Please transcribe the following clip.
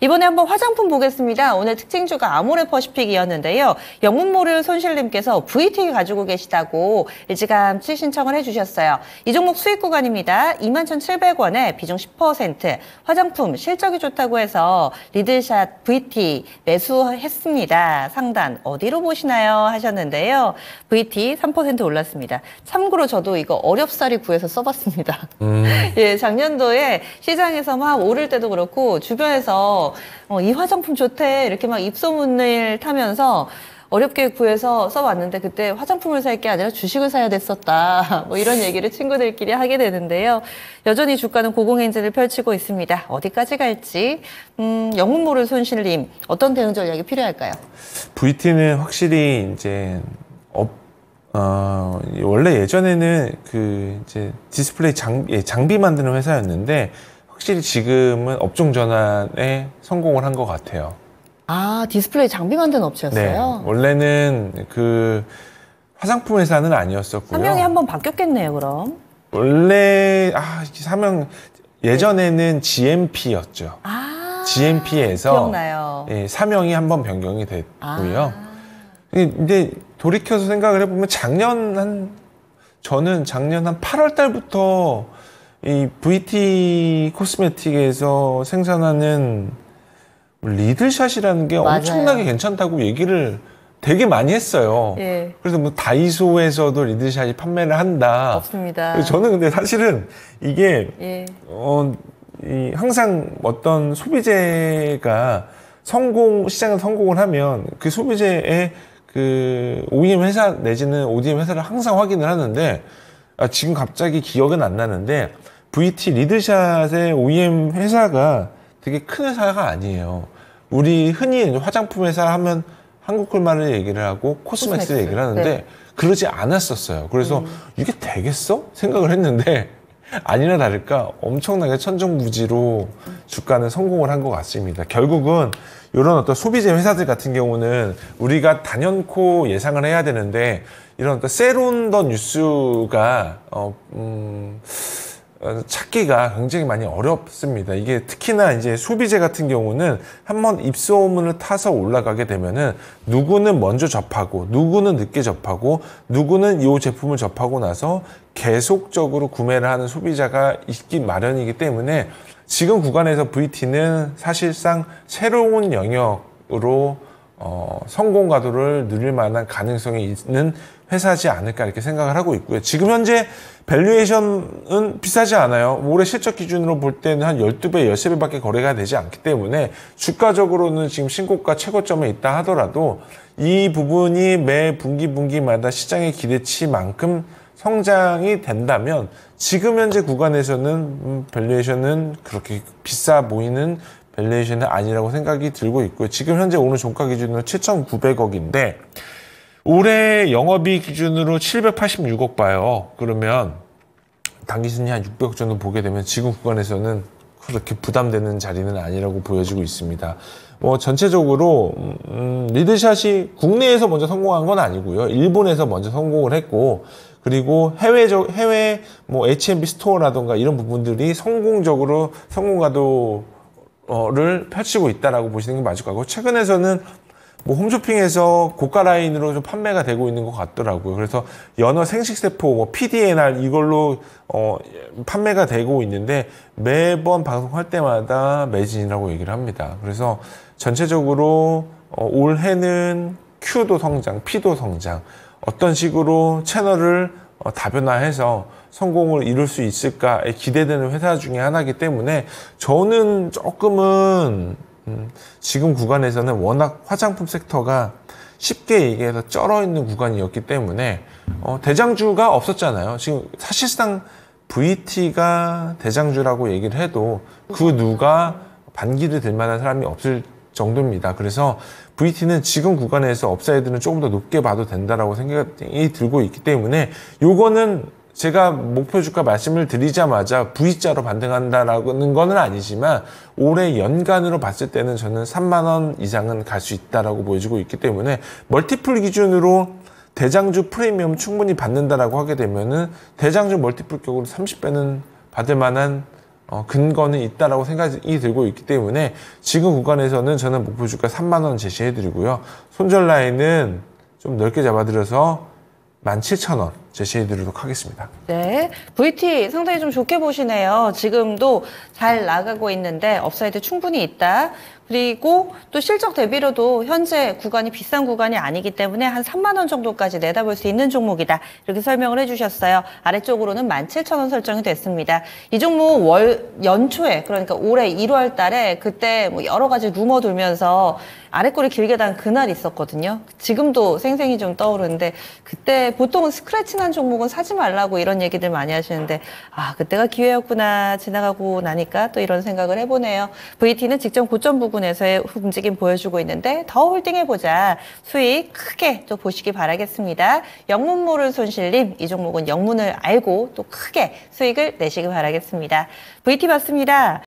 이번에 한번 화장품 보겠습니다. 오늘 특징주가 아모레퍼시픽이었는데요. 영문모를 손실님께서 VT 가지고 계시다고 일찌감치 신청을 해주셨어요. 이 종목 수익 구간입니다. 21,700원에 비중 10%, 화장품 실적이 좋다고 해서 리드샷 VT 매수했습니다. 상단 어디로 보시나요? 하셨는데요. VT 3% 올랐습니다. 참고로 저도 이거 어렵사리 구해서 써봤습니다. 음. 예, 작년도에 시장에서 막 오를 때도 그렇고 주변에서 어, 이 화장품 좋대 이렇게 막 입소문을 타면서 어렵게 구해서 써봤는데 그때 화장품을 살 게 아니라 주식을 사야 됐었다. 뭐 이런 얘기를 친구들끼리 하게 되는데요. 여전히 주가는 고공행진을 펼치고 있습니다. 어디까지 갈지. 음, 영웅 모를 손실님 어떤 대응 전략이 필요할까요? VT는 확실히 이제 업, 어, 원래 예전에는 그 이제 디스플레이 장, 예, 장비 만드는 회사였는데 확실히 지금은 업종 전환에 성공을 한 것 같아요. 아, 디스플레이 장비 만든 업체였어요? 네. 원래는 그 화장품 회사는 아니었었고요. 사명이 한번 바뀌었겠네요, 그럼. 원래 아, 사명 예전에는 GMP였죠. 아, GMP에서 기억나요. 예, 사명이 한번 변경이 됐고요. 아. 근데 돌이켜서 생각을 해보면 작년 한 저는 작년 한 8월 달부터 이 VT 코스메틱에서 생산하는 뭐 리들샷이라는 게 맞아요. 엄청나게 괜찮다고 얘기를 되게 많이 했어요. 예. 그래서 뭐 다이소에서도 리드샷이 판매를 한다. 없습니다. 저는 근데 사실은 이게 예. 어, 이 항상 어떤 소비재가 성공 시장에 성공을 하면 그 소비재의 그 OEM 회사 내지는 ODM 회사를 항상 확인을 하는데 아, 지금 갑자기 기억은 안 나는데 VT 리드샷의 OEM 회사가 되게 큰 회사가 아니에요. 우리 흔히 화장품 회사 하면 한국콜마 얘기를 하고 코스맥스. 얘기를 하는데 네. 그러지 않았었어요. 그래서 음. 이게 되겠어? 생각을 했는데 아니나 다를까 엄청나게 천정부지로 주가는 성공을 한 것 같습니다. 결국은 이런 어떤 소비재 회사들 같은 경우는 우리가 단연코 예상을 해야 되는데 이런 어떤 세론더 뉴스가 어, 음... 어, 찾기가 굉장히 많이 어렵습니다. 이게 특히나 이제 소비재 같은 경우는 한번 입소문을 타서 올라가게 되면은 누구는 먼저 접하고 누구는 늦게 접하고 누구는 이 제품을 접하고 나서 계속적으로 구매를 하는 소비자가 있기 마련이기 때문에 지금 구간에서 VT는 사실상 새로운 영역으로 어, 성공 가도를 누릴 만한 가능성이 있는 회사지 않을까 이렇게 생각을 하고 있고요. 지금 현재 밸류에이션은 비싸지 않아요. 올해 실적 기준으로 볼 때는 한 12배, 13배밖에 거래가 되지 않기 때문에 주가적으로는 지금 신고가 최고점에 있다 하더라도 이 부분이 매 분기 분기마다 시장의 기대치만큼 성장이 된다면 지금 현재 구간에서는 음, 밸류에이션은 그렇게 비싸 보이는 밸류에이션은 아니라고 생각이 들고 있고요. 지금 현재 오늘 종가 기준으로 7,900억인데 올해 영업이익 기준으로 786억 봐요. 그러면 당기순이 한 600억 정도 보게 되면 지금 구간에서는 그렇게 부담되는 자리는 아니라고 보여지고 있습니다. 뭐 전체적으로 음, 음 리드샷이 국내에서 먼저 성공한 건 아니고요. 일본에서 먼저 성공을 했고 그리고 해외적 해외 뭐 H&B 스토어라던가 이런 부분들이 성공적으로 성공가도 를 펼치고 있다라고 보시는 게 맞을 거고 최근에서는 뭐 홈쇼핑에서 고가 라인으로 좀 판매가 되고 있는 것 같더라고요. 그래서 연어 생식세포, 뭐 PDNR 이걸로 어, 판매가 되고 있는데 매번 방송할 때마다 매진이라고 얘기를 합니다. 그래서 전체적으로 어, 올해는 Q도 성장, P도 성장 어떤 식으로 채널을 어, 다변화해서 성공을 이룰 수 있을까에 기대되는 회사 중에 하나이기 때문에 저는 조금은 지금 구간에서는 워낙 화장품 섹터가 쉽게 얘기해서 쩔어 있는 구간이었기 때문에 어, 대장주가 없었잖아요. 지금 사실상 VT가 대장주라고 얘기를 해도 그 누가 반기를 들 만한 사람이 없을 정도입니다. 그래서 VT는 지금 구간에서 업사이드는 조금 더 높게 봐도 된다라고 생각이 들고 있기 때문에 요거는 제가 목표 주가 말씀을 드리자마자 V자로 반등한다라는 거는 아니지만 올해 연간으로 봤을 때는 저는 3만 원 이상은 갈 수 있다라고 보여지고 있기 때문에 멀티플 기준으로 대장주 프리미엄 충분히 받는다라고 하게 되면은 대장주 멀티플 격으로 30배는 받을 만한 어, 근거는 있다라고 생각이 들고 있기 때문에 지금 구간에서는 저는 목표 주가 3만 원 제시해 드리고요. 손절 라인은 좀 넓게 잡아드려서 17,000원 제시해드리도록 하겠습니다. 네, VT 상당히 좀 좋게 보시네요. 지금도 잘 나가고 있는데 업사이드 충분히 있다. 그리고 또 실적 대비로도 현재 구간이 비싼 구간이 아니기 때문에 한 3만 원 정도까지 내다볼 수 있는 종목이다. 이렇게 설명을 해주셨어요. 아래쪽으로는 17,000원 설정이 됐습니다. 이 종목 월 연초에 그러니까 올해 1월 달에 그때 뭐 여러 가지 루머 돌면서 아래꼬리 길게 단 그날 있었거든요. 지금도 생생히 좀 떠오르는데 그때 보통은 스크래치나 실패한 종목은 사지 말라고 이런 얘기들 많이 하시는데 아 그때가 기회였구나 지나가고 나니까 또 이런 생각을 해보네요. VT는 직전 고점 부근에서의 움직임 보여주고 있는데 더 홀딩해보자 수익 크게 또 보시기 바라겠습니다. 영문 모를 손실림이 종목은 영문을 알고 또 크게 수익을 내시기 바라겠습니다. VT 봤습니다.